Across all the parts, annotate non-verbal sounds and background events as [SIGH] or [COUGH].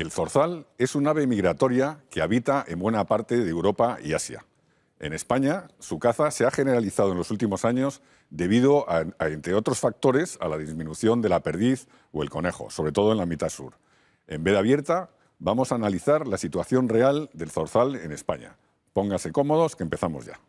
El zorzal es un ave migratoria que habita en buena parte de Europa y Asia. En España, su caza se ha generalizado en los últimos años debido, entre otros factores, a la disminución de la perdiz o el conejo, sobre todo en la mitad sur. En veda abierta, vamos a analizar la situación real del zorzal en España. Póngase cómodos, que empezamos ya.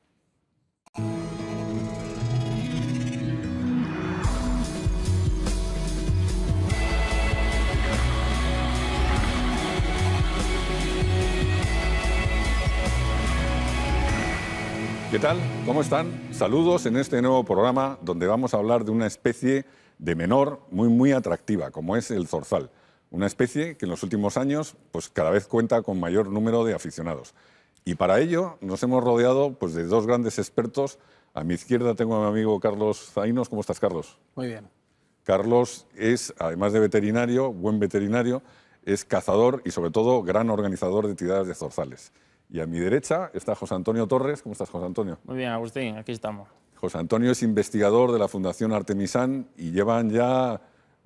¿Qué tal? ¿Cómo están? Saludos en este nuevo programa donde vamos a hablar de una especie de menor muy muy atractiva, como es el zorzal, una especie que en los últimos años pues cada vez cuenta con mayor número de aficionados. Y para ello nos hemos rodeado pues de dos grandes expertos. A mi izquierda tengo a mi amigo Carlos Zainos. ¿Cómo estás, Carlos? Muy bien. Carlos es, además de veterinario, buen veterinario, es cazador y sobre todo gran organizador de tiradas de zorzales. Y a mi derecha está José Antonio Torres. ¿Cómo estás, José Antonio? Muy bien, Agustín, aquí estamos. José Antonio es investigador de la Fundación Artemisán y llevan ya,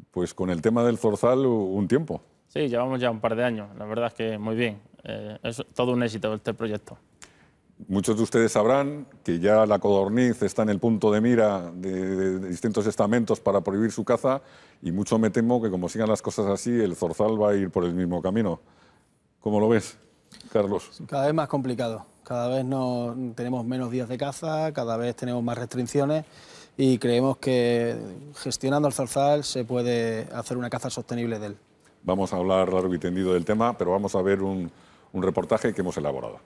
pues con el tema del zorzal, un tiempo. Sí, llevamos ya un par de años. La verdad es que muy bien. Eh, es todo un éxito este proyecto. Muchos de ustedes sabrán que ya la codorniz está en el punto de mira de, distintos estamentos para prohibir su caza y mucho me temo que como sigan las cosas así, el zorzal va a ir por el mismo camino. ¿Cómo lo ves? Carlos? Cada vez más complicado. Cada vez no, tenemos menos días de caza, cada vez tenemos más restricciones y creemos que gestionando el zarzal se puede hacer una caza sostenible de él. Vamos a hablar largo y tendido del tema, pero vamos a ver un reportaje que hemos elaborado.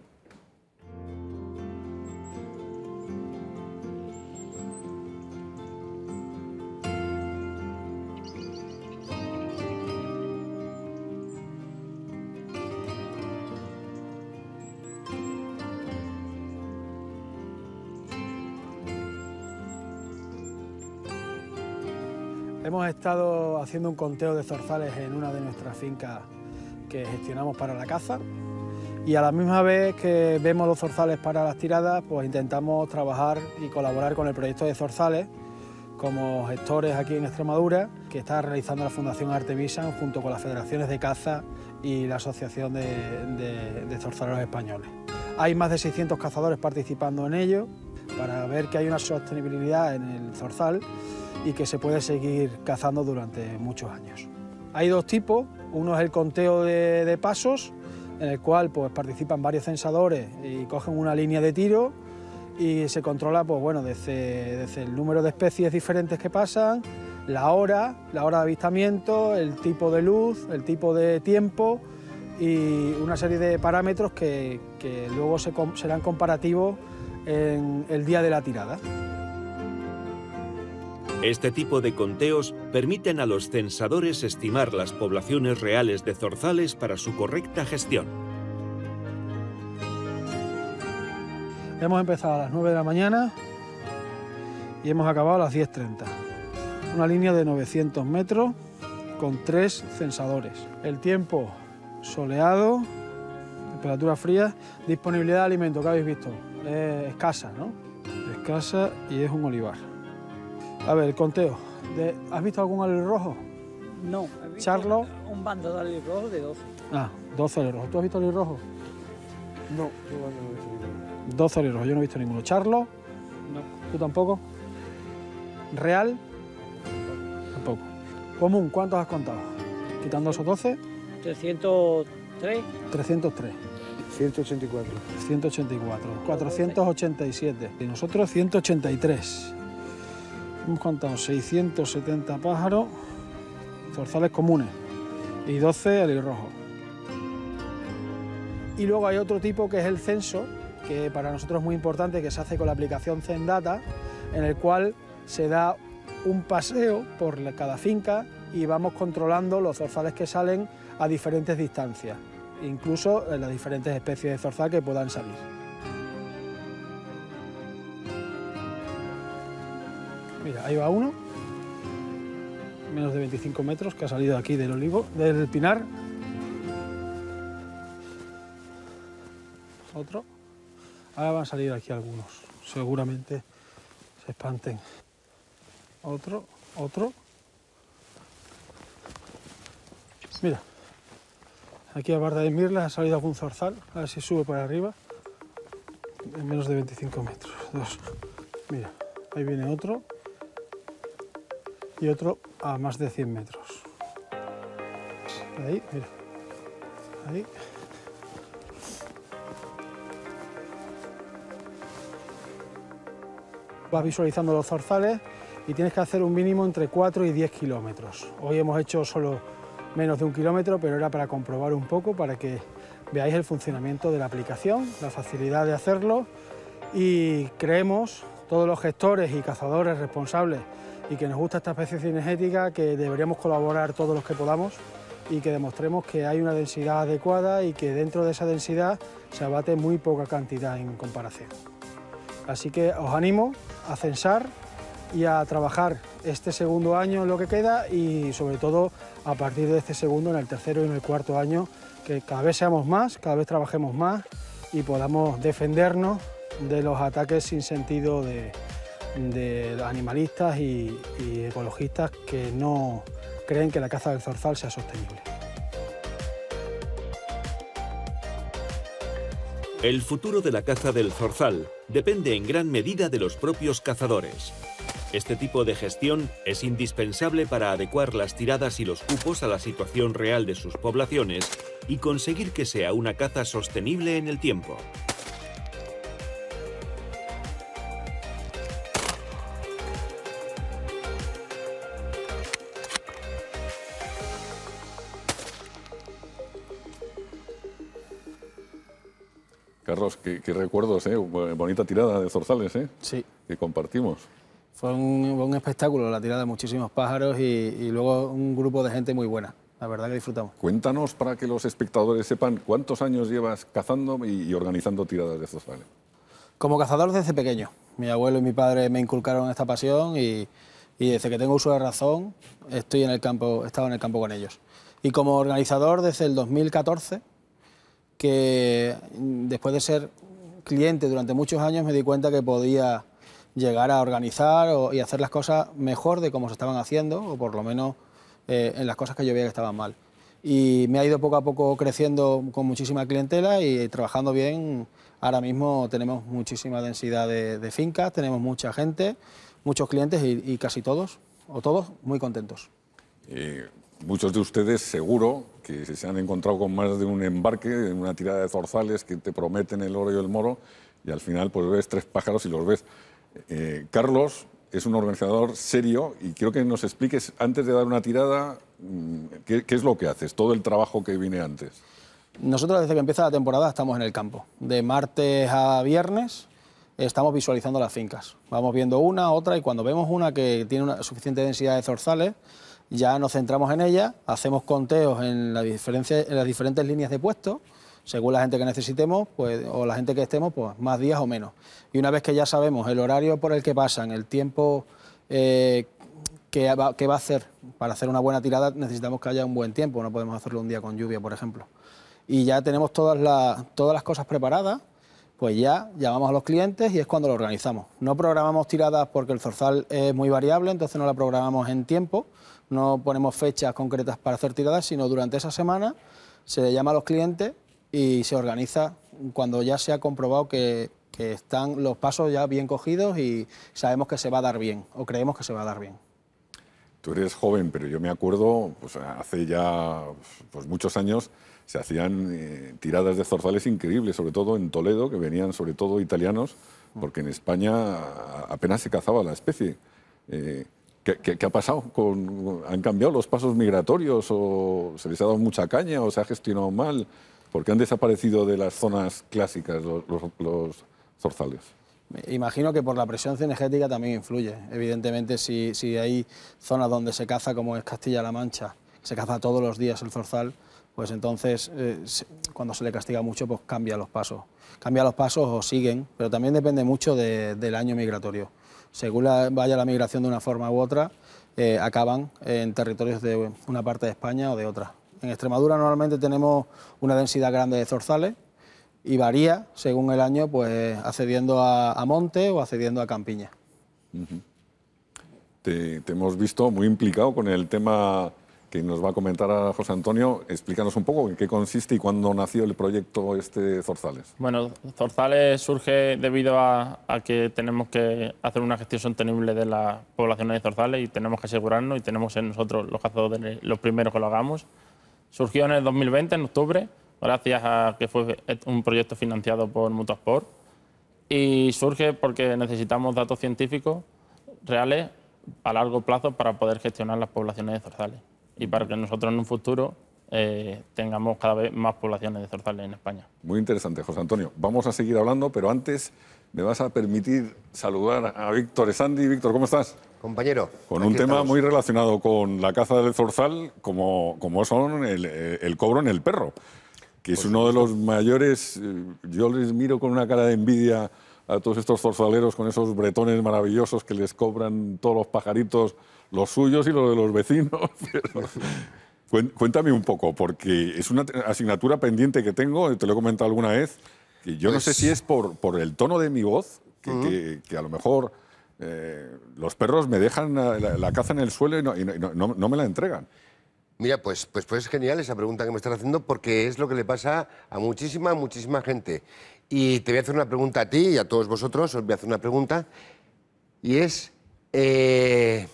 hemos estado haciendo un conteo de zorzales en una de nuestras fincas que gestionamos para la caza y a la misma vez que vemos los zorzales para las tiradas, pues intentamos trabajar y colaborar con el proyecto de zorzales como gestores aquí en Extremadura, que está realizando la Fundación Artevisan junto con las federaciones de caza y la Asociación de, de, de Zorzaleros Españoles. Hay más de 600 cazadores participando en ello para ver que hay una sostenibilidad en el zorzal y que se puede seguir cazando durante muchos años. Hay dos tipos, uno es el conteo de, pasos, en el cual pues, participan varios censadores y cogen una línea de tiro y se controla pues, bueno, desde, el número de especies diferentes que pasan, la hora, la hora de avistamiento, el tipo de luz, el tipo de tiempo y una serie de parámetros que, luego se, serán comparativos en el día de la tirada. Este tipo de conteos permiten a los censadores estimar las poblaciones reales de zorzales para su correcta gestión. Hemos empezado a las 9 de la mañana y hemos acabado a las 10.30. Una línea de 900 metros con tres censadores. El tiempo soleado, temperatura fría, disponibilidad de alimento que habéis visto, escasa, ¿no? Escasa y es un olivar. A ver, conteo. ¿Has visto algún alero rojo? No. Charlo. Un bando de alero rojo de 12. Ah, 12 alero rojos. ¿Tú has visto alero rojo? No, yo no he visto ninguno. 12 rojos, yo no he visto ninguno. ¿Charlo? No. ¿Tú tampoco? ¿Real? Tampoco. ¿Común? ¿Cuántos has contado? Quitando esos 12. 303. 303. 184. 184. 487. Y nosotros 183 hemos contado 670 pájaros zorzales comunes y 12 alirrojos. Y luego hay otro tipo que es el censo, que para nosotros es muy importante, que se hace con la aplicación Zendata, en el cual se da un paseo por cada finca y vamos controlando los zorzales que salen a diferentes distancias, incluso las diferentes especies de zorzal que puedan salir. Mira, ahí va uno. Menos de 25 metros que ha salido aquí del olivo, del pinar. Otro. Ahora van a salir aquí algunos. Seguramente se espanten. Otro, otro. Mira, aquí a Barda de Mirla ha salido algún zorzal, a ver si sube para arriba, menos de 25 metros. Dos. Mira, ahí viene otro, y otro a más de 100 metros. Ahí, mira. Ahí. Vas visualizando los zorzales y tienes que hacer un mínimo entre 4 y 10 kilómetros. Hoy hemos hecho solo menos de un kilómetro, pero era para comprobar un poco, para que veáis el funcionamiento de la aplicación, la facilidad de hacerlo y creemos, todos los gestores y cazadores responsables y que nos gusta esta especie cinegética, que deberíamos colaborar todos los que podamos y que demostremos que hay una densidad adecuada y que dentro de esa densidad se abate muy poca cantidad en comparación. Así que os animo a censar y a trabajar este segundo año en lo que queda y sobre todo a partir de este segundo, en el tercero y en el cuarto año, que cada vez seamos más, cada vez trabajemos más y podamos defendernos de los ataques sin sentido de, de animalistas y ecologistas que no creen que la caza del zorzal sea sostenible. El futuro de la caza del zorzal depende en gran medida de los propios cazadores. Este tipo de gestión es indispensable para adecuar las tiradas y los cupos a la situación real de sus poblaciones y conseguir que sea una caza sostenible en el tiempo. Que qué, recuerdos, eh, bonita tirada de Zorzales eh, sí. que compartimos. Fue un, espectáculo, la tirada de muchísimos pájaros y, luego un grupo de gente muy buena. La verdad que disfrutamos. Cuéntanos para que los espectadores sepan cuántos años llevas cazando y, organizando tiradas de zorzales. Como cazador desde pequeño. Mi abuelo y mi padre me inculcaron esta pasión y, desde que tengo uso de razón estoy en el campo, he estado en el campo con ellos. Y como organizador desde el 2014 que después de ser cliente durante muchos años me di cuenta que podía llegar a organizar y hacer las cosas mejor de cómo se estaban haciendo, o por lo menos eh, en las cosas que yo veía que estaban mal. Y me ha ido poco a poco creciendo con muchísima clientela y trabajando bien. Ahora mismo tenemos muchísima densidad de, fincas, tenemos mucha gente, muchos clientes y, casi todos, o todos, muy contentos. Eh, muchos de ustedes seguro que se han encontrado con más de un embarque, en una tirada de zorzales que te prometen el oro y el moro, y al final pues ves tres pájaros y los ves. Eh, Carlos es un organizador serio y quiero que nos expliques, antes de dar una tirada, mm, ¿qué, es lo que haces? Todo el trabajo que viene antes. Nosotros desde que empieza la temporada estamos en el campo. De martes a viernes estamos visualizando las fincas. Vamos viendo una, otra y cuando vemos una que tiene una suficiente densidad de zorzales, ya nos centramos en ella, hacemos conteos en, las diferentes líneas de puesto, según la gente que necesitemos pues, o la gente que estemos, pues más días o menos. Y una vez que ya sabemos el horario por el que pasan, el tiempo eh, que, va, que va a hacer, para hacer una buena tirada necesitamos que haya un buen tiempo, no podemos hacerlo un día con lluvia, por ejemplo. Y ya tenemos todas las, todas las cosas preparadas, pues ya llamamos a los clientes y es cuando lo organizamos. No programamos tiradas porque el zorzal es muy variable, entonces no la programamos en tiempo, no ponemos fechas concretas para hacer tiradas, sino durante esa semana se le llama a los clientes y se organiza cuando ya se ha comprobado que, están los pasos ya bien cogidos y sabemos que se va a dar bien o creemos que se va a dar bien. Tú eres joven, pero yo me acuerdo, pues hace ya pues, muchos años se hacían eh, tiradas de zorzales increíbles, sobre todo en Toledo, que venían sobre todo italianos, porque en España apenas se cazaba la especie. Eh, ¿Qué, ha pasado? ¿Han cambiado los pasos migratorios o se les ha dado mucha caña o se ha gestionado mal? ¿Por qué han desaparecido de las zonas clásicas los, los, zorzales? Imagino que por la presión cinegética también influye. Evidentemente, si, hay zonas donde se caza, como es Castilla-La Mancha, se caza todos los días el zorzal, pues entonces eh, cuando se le castiga mucho, pues cambia los pasos. Cambia los pasos o siguen, pero también depende mucho del año migratorio según vaya la migración de una forma u otra, eh, acaban en territorios de una parte de España o de otra. En Extremadura normalmente tenemos una densidad grande de zorzales y varía según el año, pues accediendo a, monte o accediendo a campiña. te, hemos visto muy implicado con el tema que nos va a comentar a José Antonio. Explícanos un poco en qué consiste y cuándo nació el proyecto este Zorzales. Bueno, Zorzales surge debido a, que tenemos que hacer una gestión sostenible de las poblaciones de Zorzales y tenemos que asegurarnos y tenemos en nosotros los cazadores los primeros que lo hagamos. Surgió en el 2020, en octubre, gracias a que fue un proyecto financiado por Mutasport y surge porque necesitamos datos científicos reales a largo plazo para poder gestionar las poblaciones de zorzales y para que nosotros en un futuro eh, tengamos cada vez más poblaciones de zorzales en España. Muy interesante, José Antonio. Vamos a seguir hablando, pero antes me vas a permitir saludar a Víctor Esandi. Víctor, ¿cómo estás? Compañero. Con un tema muy relacionado con la caza del zorzal, como, como son el, eh, cobro en el perro, que es uno de los mayores. Eh, yo les miro con una cara de envidia a todos estos zorzaleros con esos bretones maravillosos que les cobran todos los pajaritos los suyos y los de los vecinos. [LAUGHS] Cuéntame un poco, porque es una asignatura pendiente que tengo, te lo he comentado alguna vez, que yo no sé si pues es por, por el tono de mi voz, que, a lo mejor eh, los perros me dejan la, caza en el suelo y, no, me la entregan. Mira, pues, pues, pues, es genial esa pregunta que me estás haciendo porque es lo que le pasa a muchísima, muchísima gente. Y te voy a hacer una pregunta a ti y a todos vosotros, os voy a hacer una pregunta. Y es, eh,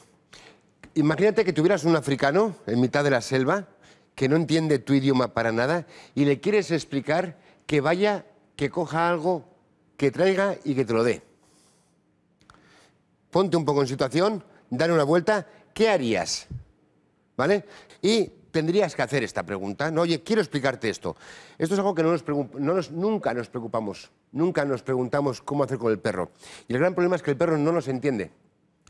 Imagínate que tuvieras un africano en mitad de la selva que no entiende tu idioma para nada y le quieres explicar que vaya, que coja algo, que traiga y que te lo dé. Ponte un poco en situación, dale una vuelta, ¿qué harías? ¿Vale? Y tendrías que hacer esta pregunta, ¿no? Oye, quiero explicarte esto. Esto es algo que nunca nos preocupamos, nunca nos preguntamos cómo hacer con el perro. Y el gran problema es que el perro no nos entiende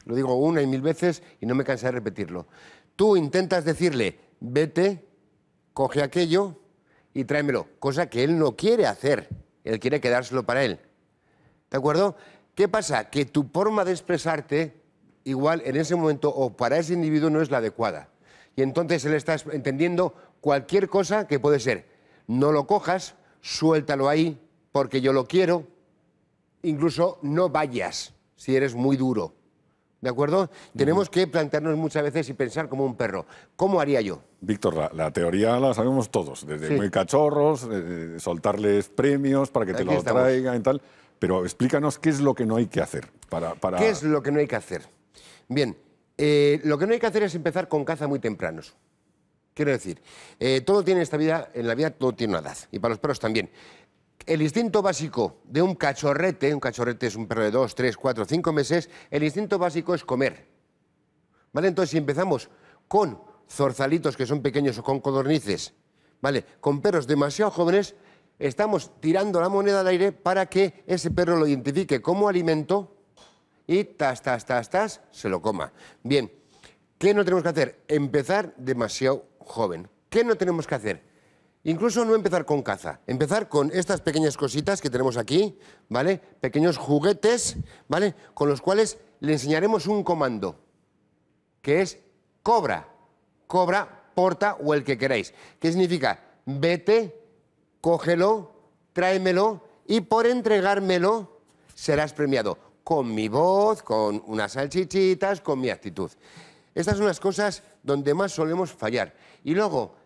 lo digo una y mil veces y no me cansaré de repetirlo. Tú intentas decirle, vete, coge aquello y tráemelo, cosa que él no quiere hacer, él quiere quedárselo para él. ¿De acuerdo? ¿Qué pasa? Que tu forma de expresarte, igual en ese momento o para ese individuo, no es la adecuada. Y entonces él está entendiendo cualquier cosa que puede ser. No lo cojas, suéltalo ahí, porque yo lo quiero. Incluso no vayas si eres muy duro. ¿De acuerdo? Tenemos que plantearnos muchas veces y pensar como un perro. ¿Cómo haría yo? Víctor, la, teoría la sabemos todos, desde muy cachorros, eh, eh, soltarles premios para que te los lo traigan y tal. Pero explícanos qué es lo que no hay que hacer. Para, ¿Qué es lo que no hay que hacer? Bien, eh, lo que no hay que hacer es empezar con caza muy tempranos. Quiero decir, todo tiene esta vida, en la vida todo tiene una edad, y para los perros también el instinto básico de un cachorrete, un cachorrete es un perro de dos, tres, cuatro, cinco meses, el instinto básico es comer. ¿Vale? Entonces, si empezamos con zorzalitos que son pequeños o con codornices, ¿vale? Con perros demasiado jóvenes, estamos tirando la moneda al aire para que ese perro lo identifique como alimento y tas, tas, tas, tas, se lo coma. Bien, ¿qué no tenemos que hacer? Empezar demasiado joven. ¿Qué no tenemos que hacer? Incluso no empezar con caza, empezar con estas pequeñas cositas que tenemos aquí, ¿vale? Pequeños juguetes, ¿vale? Con los cuales le enseñaremos un comando, que es cobra, cobra, porta o el que queráis. ¿Qué significa? Vete, cógelo, tráemelo y por entregármelo serás premiado con mi voz, con unas salchichitas, con mi actitud. Estas son las cosas donde más solemos fallar. Y luego,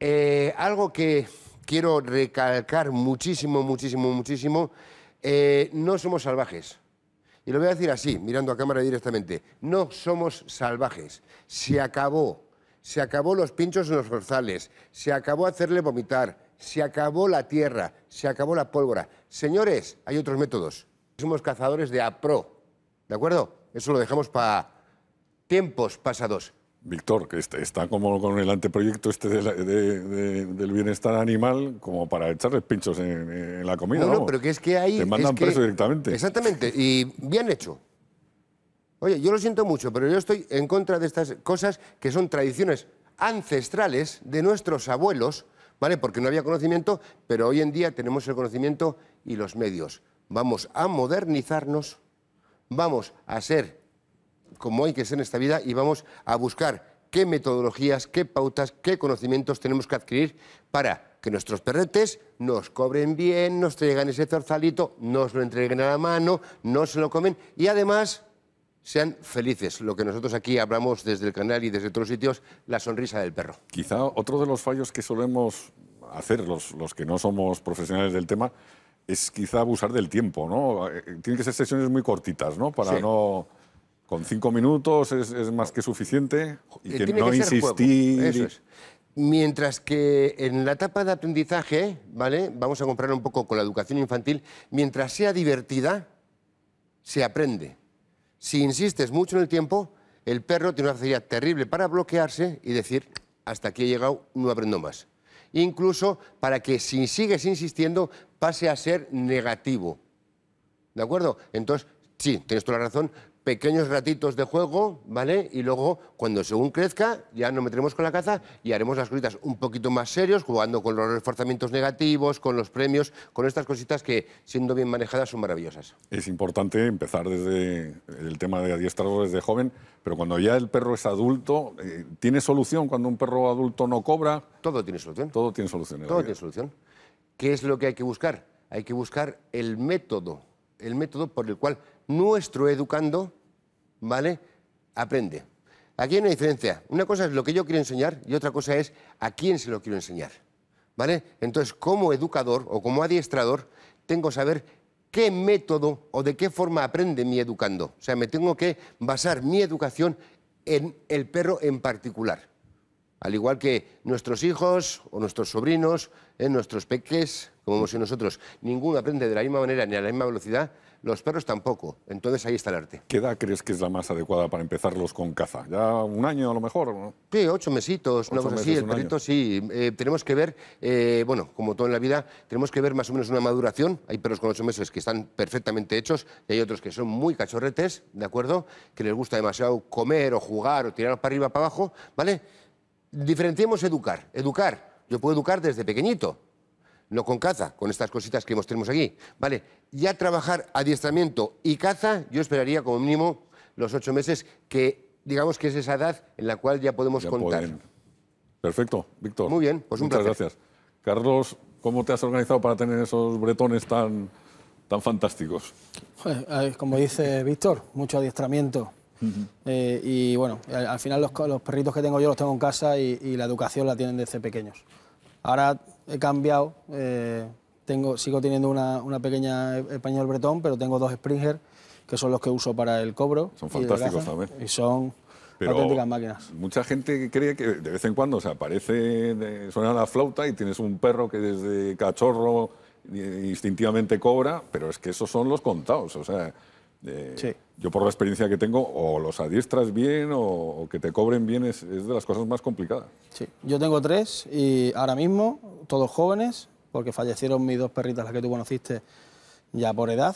eh, algo que quiero recalcar muchísimo, muchísimo, muchísimo, eh, no somos salvajes. Y lo voy a decir así, mirando a cámara directamente. No somos salvajes. Se acabó. Se acabó los pinchos en los forzales, Se acabó hacerle vomitar. Se acabó la tierra. Se acabó la pólvora. Señores, hay otros métodos. Somos cazadores de apro. ¿De acuerdo? Eso lo dejamos para tiempos pasados. Víctor, que está, como con el anteproyecto este del bienestar animal, como para echarles pinchos en, la comida. No, no, pero que es que ahí... mandan directamente. Exactamente, y bien hecho. Oye, yo lo siento mucho, pero yo estoy en contra de estas cosas que son tradiciones ancestrales de nuestros abuelos, ¿vale? Porque no había conocimiento, pero hoy en día tenemos el conocimiento y los medios. Vamos a modernizarnos, vamos a ser como hay que ser en esta vida y vamos a buscar qué metodologías, qué pautas, qué conocimientos tenemos que adquirir para que nuestros perretes nos cobren bien, nos traigan ese torzalito, nos lo entreguen a la mano, no se lo comen y además sean felices. Lo que nosotros aquí hablamos desde el canal y desde otros sitios, la sonrisa del perro. Quizá otro de los fallos que solemos hacer los, los que no somos profesionales del tema es quizá abusar del tiempo, ¿no? Eh, eh, tienen que ser sesiones muy cortitas, ¿no? Para no con cinco minutos es, más que suficiente y eh, que no que Mientras que en la etapa de aprendizaje, ¿vale? Vamos a comparar un poco con la educación infantil, mientras sea divertida, se aprende. Si insistes mucho en el tiempo, el perro tiene una facilidad terrible para bloquearse y decir, hasta aquí he llegado, no aprendo más. Incluso para que si sigues insistiendo pase a ser negativo. ¿De acuerdo? Entonces, sí, tienes toda la razón, pequeños ratitos de juego, ¿vale? Y luego, cuando según crezca, ya nos meteremos con la caza y haremos las cositas un poquito más serios, jugando con los reforzamientos negativos, con los premios, con estas cositas que, siendo bien manejadas, son maravillosas. Es importante empezar desde el tema de adiestrarlo desde joven, pero cuando ya el perro es adulto, eh, ¿tiene solución cuando un perro adulto no cobra? Todo tiene solución. Todo tiene solución. Todo tiene solución. ¿Qué es lo que hay que buscar? Hay que buscar el método, el método por el cual nuestro educando ¿vale? Aprende. Aquí hay una diferencia. Una cosa es lo que yo quiero enseñar y otra cosa es a quién se lo quiero enseñar. ¿Vale? Entonces, como educador o como adiestrador, tengo que saber qué método o de qué forma aprende mi educando. O sea, me tengo que basar mi educación en el perro en particular. Al igual que nuestros hijos o nuestros sobrinos, en eh, nuestros peques, como hemos nosotros, ninguno aprende de la misma manera ni a la misma velocidad los perros tampoco. Entonces ahí está el arte. ¿Qué edad crees que es la más adecuada para empezarlos con caza? ¿Ya un año a lo mejor? ¿no? Sí, ocho mesitos, no El perrito sí. Eh, tenemos que ver, eh, bueno, como todo en la vida, tenemos que ver más o menos una maduración. Hay perros con ocho meses que están perfectamente hechos y hay otros que son muy cachorretes, ¿de acuerdo? Que les gusta demasiado comer o jugar o tirar para arriba, para abajo, ¿vale? Diferenciemos educar. Educar. Yo puedo educar desde pequeñito no con caza, con estas cositas que mostremos aquí. Vale, ya trabajar adiestramiento y caza, yo esperaría como mínimo los ocho meses, que digamos que es esa edad en la cual ya podemos contar. Perfecto, Víctor. Muy bien, pues Muchas gracias. Carlos, ¿cómo te has organizado para tener esos bretones tan, tan fantásticos? como dice Víctor, mucho adiestramiento. Eh, y bueno, al final los, perritos que tengo yo los tengo en casa y, y la educación la tienen desde pequeños. Ahora he cambiado. Eh, tengo, sigo teniendo una, una, pequeña e-, español bretón, pero tengo dos Springer, que son los que uso para el cobro. Son fantásticos también. Y son auténticas máquinas. Mucha gente cree que de vez en cuando se aparece, suena la flauta y tienes un perro que desde cachorro eh, instintivamente cobra, pero es que esos son los contados. O sea, eh, yo por la experiencia que tengo, o los adiestras bien o, que te cobren bien es, de las cosas más complicadas. Sí, yo tengo tres y ahora mismo todos jóvenes, porque fallecieron mis dos perritas, las que tú conociste ya por edad,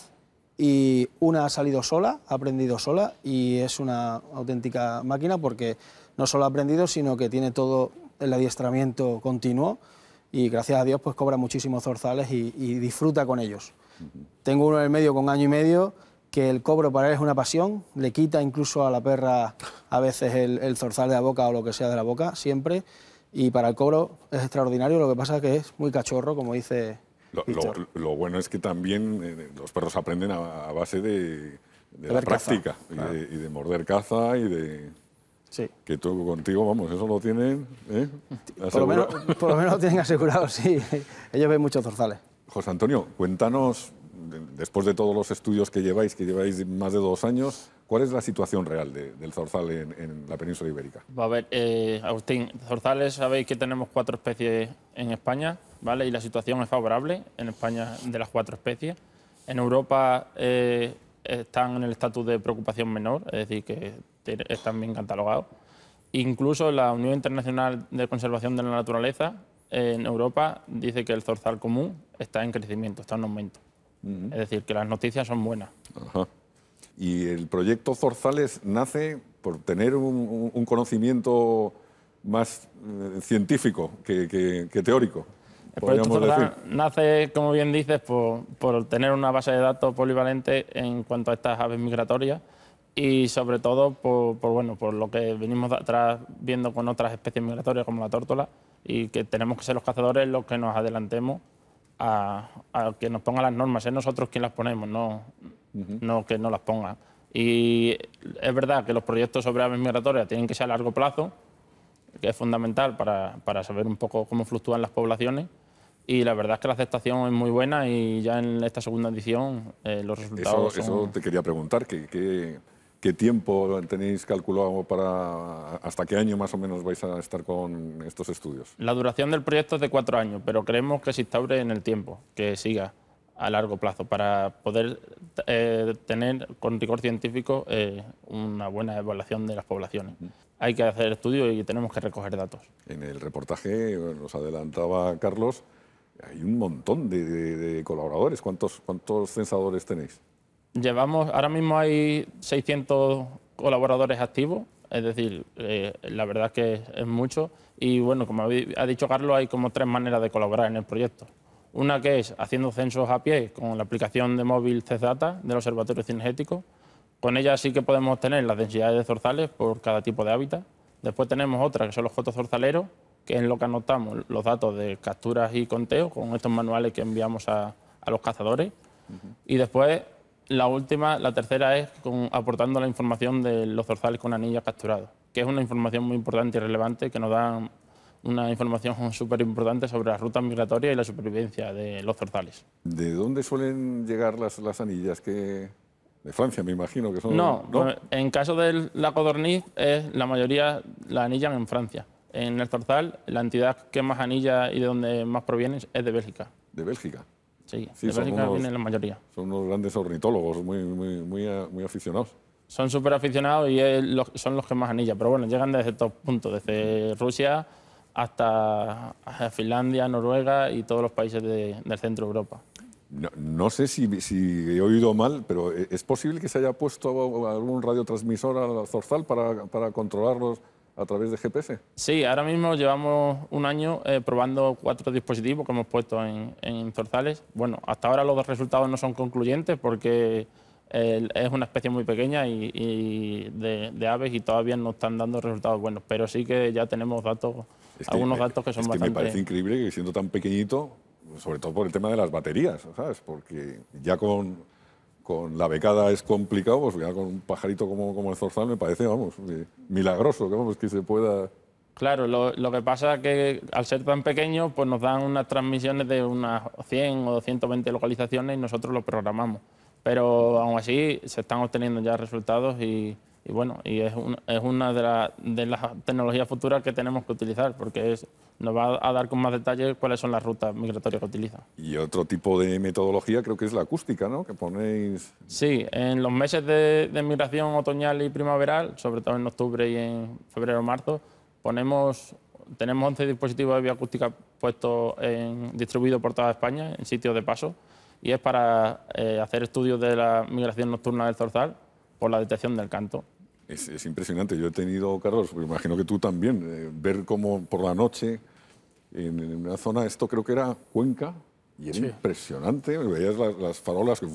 y una ha salido sola, ha aprendido sola y es una auténtica máquina porque no solo ha aprendido, sino que tiene todo el adiestramiento continuo y gracias a Dios pues cobra muchísimos zorzales y, disfruta con ellos. Tengo uno en el medio con año y medio que el cobro para él es una pasión, le quita incluso a la perra a veces el, zorzal de la boca o lo que sea de la boca, siempre. Y para el cobro es extraordinario, lo que pasa es que es muy cachorro, como dice. Lo, bueno es que también eh, los perros aprenden a, base de, la práctica y, de, morder caza y de. Sí. Que tú contigo, vamos, eso lo tienen. ¿eh? Por, lo menos, por lo menos lo tienen asegurado, [LAUGHS] sí. Ellos ven muchos zorzales. José Antonio, cuéntanos después de todos los estudios que lleváis, que lleváis más de dos años, ¿cuál es la situación real del zorzal en, la península ibérica? A ver, eh, Agustín, zorzales sabéis que tenemos cuatro especies en España, ¿vale? Y la situación es favorable en España de las cuatro especies. En Europa eh, están en el estatus de preocupación menor, es decir, que están bien catalogados. Incluso la Unión Internacional de Conservación de la Naturaleza eh, en Europa dice que el zorzal común está en crecimiento, está en aumento. Es decir, que las noticias son buenas. Y el proyecto Zorzales nace por tener un, conocimiento más eh, científico que, teórico. El proyecto Zorzales nace, como bien dices, por, tener una base de datos polivalente en cuanto a estas aves migratorias y sobre todo por, bueno, por lo que venimos viendo con otras especies migratorias como la tórtola y que tenemos que ser los cazadores los que nos adelantemos a, que nos ponga las normas, es nosotros quien las ponemos, no, no que no las ponga Y es verdad que los proyectos sobre aves migratorias tienen que ser a largo plazo, que es fundamental para, para, saber un poco cómo fluctúan las poblaciones. Y la verdad es que la aceptación es muy buena y ya en esta segunda edición eh, los resultados. Eso, son... te quería preguntar, que ¿Qué tiempo tenéis calculado para hasta qué año más o menos vais a estar con estos estudios? La duración del proyecto es de cuatro años, pero creemos que se instaure en el tiempo, que siga a largo plazo, para poder eh, tener con rigor científico eh, una buena evaluación de las poblaciones. Mm. Hay que hacer estudios y tenemos que recoger datos. En el reportaje, nos adelantaba Carlos, hay un montón de, colaboradores. ¿Cuántos, ¿Cuántos censadores tenéis? Llevamos, ahora mismo hay 600 colaboradores activos, es decir, eh, la verdad que es, mucho. Y bueno, como ha dicho Carlos, hay como tres maneras de colaborar en el proyecto. Una que es haciendo censos a pie con la aplicación de móvil CESDATA del Observatorio Cinegético. Con ella sí que podemos tener las densidades de zorzales por cada tipo de hábitat. Después tenemos otra, que son los fotos zorzaleros, que es lo que anotamos los datos de capturas y conteo con estos manuales que enviamos a, los cazadores. Y después la última, la tercera es aportando la información de los zorzales con anillas capturados, que es una información muy importante y relevante que nos da una información súper importante sobre las rutas migratorias y la supervivencia de los zorzales. ¿De dónde suelen llegar las, las anillas? que de Francia, me imagino que son. No, pues, en caso del la codorniz, es, la mayoría la anillan en Francia. En el Zorzal, la entidad que más anilla y de donde más proviene es de Bélgica. ¿De Bélgica? Sí, sí de Bélgica la mayoría. Son unos grandes ornitólogos, muy, muy, muy, eh, aficionados. Son súper aficionados y son los que más anilla, pero bueno, llegan desde todos puntos, desde Rusia hasta Finlandia, Noruega y todos los países del centro de Europa. No, sé si, he oído mal, pero eh, ¿es posible que se haya puesto algún radiotransmisor a Zorzal para controlarlos? a través de GPS. Sí, ahora mismo llevamos un año eh, probando cuatro dispositivos que hemos puesto en, en, Zorzales. Bueno, hasta ahora los resultados no son concluyentes porque es una especie muy pequeña y, de, aves y todavía no están dando resultados buenos, pero sí que ya tenemos datos, algunos datos que son es que me parece increíble que siendo tan pequeñito, sobre todo por el tema de las baterías, ¿sabes? Porque ya con con la becada es complicado, pues ya con un pajarito como, como el zorzal me parece, vamos, eh, milagroso, que, vamos, que se pueda... Claro, lo, lo, que pasa es que al ser tan pequeño, pues nos dan unas transmisiones de unas 100 o 120 localizaciones y nosotros lo programamos. Pero aún así se están obteniendo ya resultados y, y bueno, y es, una de, las tecnologías futuras que tenemos que utilizar, porque nos va a dar con más detalle cuáles son las rutas migratorias que utiliza. Y otro tipo de metodología creo que es la acústica, ¿no? Que ponéis... Sí, en los meses de, migración otoñal y primaveral, sobre todo en octubre y en febrero-marzo, ponemos... Tenemos 11 dispositivos de bioacústica puestos distribuidos por toda España, en sitios de paso, y es para eh, hacer estudios de la migración nocturna del zorzal, por la detección del canto. Es, impresionante. Yo he tenido, Carlos, me pues imagino que tú también, eh, ver cómo por la noche en, una zona, esto creo que era Cuenca, y es impresionante. Veías las, farolas que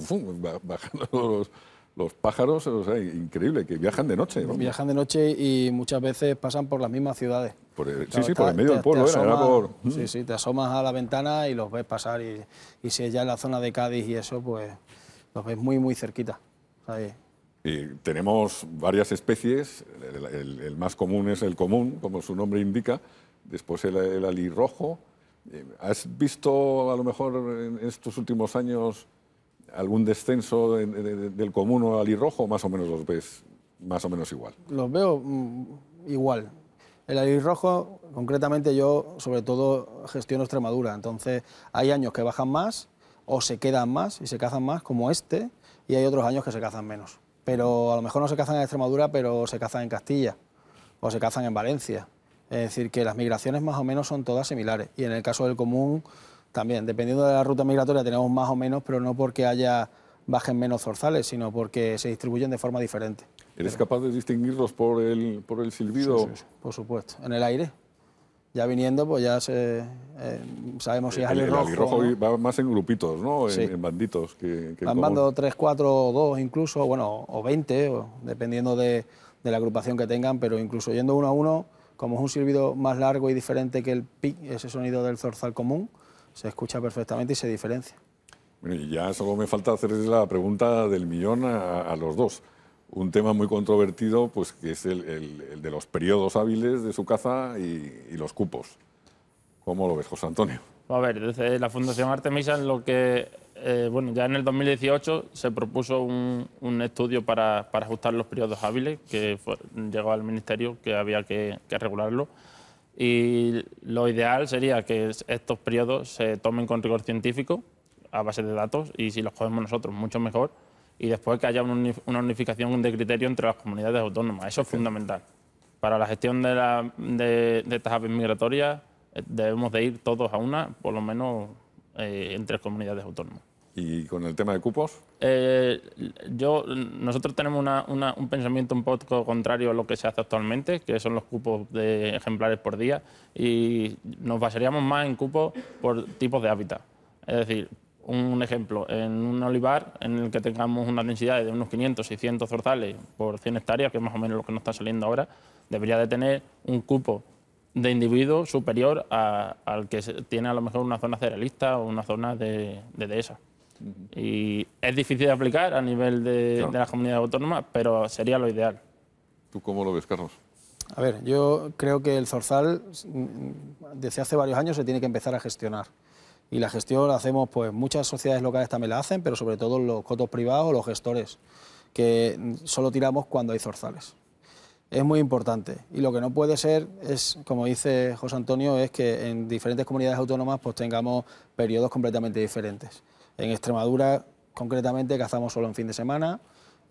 bajando [LAUGHS] los, los pájaros, o sea, increíble, que viajan de noche. Viajan de noche y muchas veces pasan por las mismas ciudades. sí, sí, por el medio del pueblo, ¿eh? mm. Sí, sí, te asomas a la ventana y los ves pasar, y, si es ya en la zona de Cádiz y eso, pues los ves muy, muy cerquita. O sea, tenemos varias especies, el, más común es el común, como su nombre indica, después el, el alirrojo. Eh, ¿Has visto a lo mejor en estos últimos años algún descenso del común o alirrojo o más o menos los ves más o menos igual? Los veo mm, igual. El alirrojo, concretamente yo sobre todo gestiono Extremadura, entonces hay años que bajan más o se quedan más y se cazan más, como este, y hay otros años que se cazan menos pero a lo mejor no se cazan en Extremadura, pero se cazan en Castilla o se cazan en Valencia. Es decir, que las migraciones más o menos son todas similares. Y en el caso del común, también, dependiendo de la ruta migratoria, tenemos más o menos, pero no porque haya bajen menos zorzales, sino porque se distribuyen de forma diferente. ¿Eres capaz de distinguirlos por el, silbido? por supuesto. En el aire, ya viniendo, pues ya eh, sabemos si es el, El va más en grupitos, ¿no? En, banditos. Que, Van bando 3, 4 o 2 incluso, bueno, o 20, dependiendo de, la agrupación que tengan, pero incluso yendo uno a uno, como es un silbido más largo y diferente que el pic, ese sonido del zorzal común, se escucha perfectamente y se diferencia. Bueno, y ya solo me falta hacerles la pregunta del millón a los dos un tema muy controvertido, pues que es el, de los periodos hábiles de su caza y, los cupos. ¿Cómo lo ves, José Antonio? A ver, desde la Fundación Artemisa, en lo que, eh, bueno, ya en el 2018 se propuso un, estudio para, ajustar los periodos hábiles, que llegó al Ministerio que había que, que regularlo. Y lo ideal sería que estos periodos se tomen con rigor científico, a base de datos, y si los cogemos nosotros, mucho mejor y después que haya una unificación de criterio entre las comunidades autónomas. Eso es fundamental. Para la gestión de, estas aves migratorias eh, debemos de ir todos a una, por lo menos eh, entre comunidades autónomas. ¿Y con el tema de cupos? Eh, yo, nosotros tenemos un pensamiento un poco contrario a lo que se hace actualmente, que son los cupos de ejemplares por día, y nos basaríamos más en cupos por tipos de hábitat. Es decir, un ejemplo, en un olivar en el que tengamos una densidad de unos 500, 600 zorzales por 100 hectáreas, que es más o menos lo que nos está saliendo ahora, debería de tener un cupo de individuos superior al que tiene a lo mejor una zona cerealista o una zona de, dehesa. Y es difícil de aplicar a nivel de, la comunidad autónoma, pero sería lo ideal. ¿Tú cómo lo ves, Carlos? A ver, yo creo que el zorzal mm, desde hace varios años se tiene que empezar a gestionar y la gestión la hacemos, pues muchas sociedades locales también la hacen, pero sobre todo los cotos privados, los gestores, que solo tiramos cuando hay zorzales. Es muy importante y lo que no puede ser es, como dice José Antonio, es que en diferentes comunidades autónomas pues tengamos periodos completamente diferentes. En Extremadura, concretamente, cazamos solo en fin de semana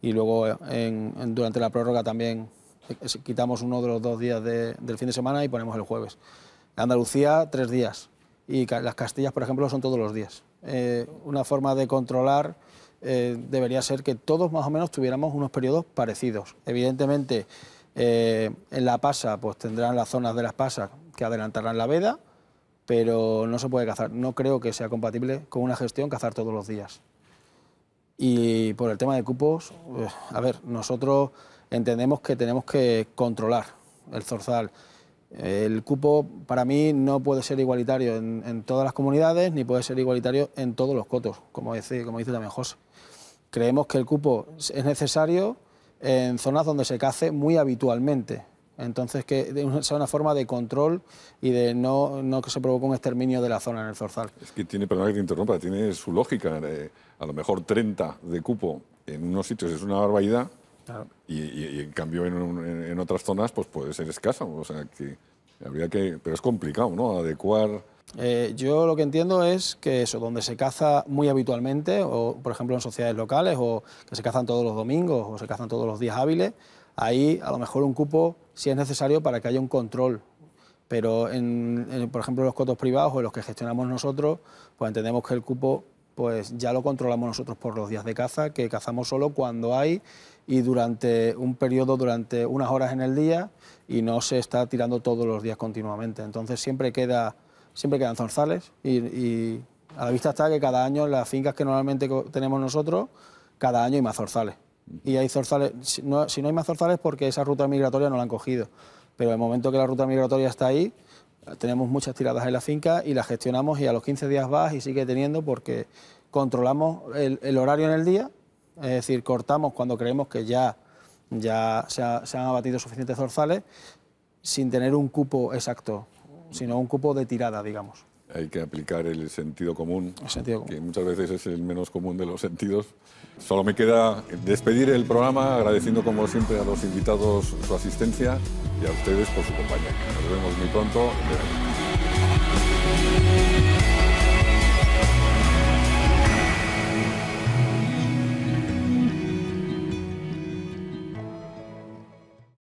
y luego durante la prórroga también eh, quitamos uno de los dos días del fin de semana y ponemos el jueves. En Andalucía, tres días, y las castillas, por ejemplo, son todos los días. Eh, una forma de controlar eh, debería ser que todos más o menos tuviéramos unos periodos parecidos. Evidentemente, eh, en la pasa pues tendrán las zonas de las pasas que adelantarán la veda, pero no se puede cazar. No creo que sea compatible con una gestión cazar todos los días. Y por el tema de cupos, a ver, nosotros entendemos que tenemos que controlar el zorzal. El cupo para mí no puede ser igualitario en, todas las comunidades ni puede ser igualitario en todos los cotos, como dice, como dice también José. Creemos que el cupo es necesario en zonas donde se cace muy habitualmente. Entonces, que sea una forma de control y de no, que se provoque un exterminio de la zona en el zorzal. Es que tiene, interrumpa, tiene su lógica. a lo mejor 30 de cupo en unos sitios es una barbaridad, y, en cambio en, otras zonas pues puede ser escasa. O sea, que habría que, pero es complicado, ¿no? Adecuar... Eh, yo lo que entiendo es que eso, donde se caza muy habitualmente, o por ejemplo en sociedades locales, o que se cazan todos los domingos, o se cazan todos los días hábiles, ahí a lo mejor un cupo sí es necesario para que haya un control. Pero, en, por ejemplo, los cotos privados o en los que gestionamos nosotros, pues entendemos que el cupo pues ya lo controlamos nosotros por los días de caza, que cazamos solo cuando hay y durante un periodo, durante unas horas en el día, y no se está tirando todos los días continuamente. Entonces siempre, queda, siempre quedan zorzales y, a la vista está que cada año en las fincas que normalmente tenemos nosotros, cada año hay más zorzales. Y hay zorzales, si no, si no hay más zorzales porque esa ruta migratoria no la han cogido, pero el momento que la ruta migratoria está ahí, tenemos muchas tiradas en la finca y las gestionamos y a los 15 días vas y sigue teniendo porque controlamos el, horario en el día, es decir, cortamos cuando creemos que ya, ya se, han abatido suficientes dorsales sin tener un cupo exacto, sino un cupo de tirada, digamos hay que aplicar el sentido común, que muchas veces es el menos común de los sentidos. Solo me queda despedir el programa agradeciendo como siempre a los invitados su asistencia y a ustedes por su compañía. Nos vemos muy pronto.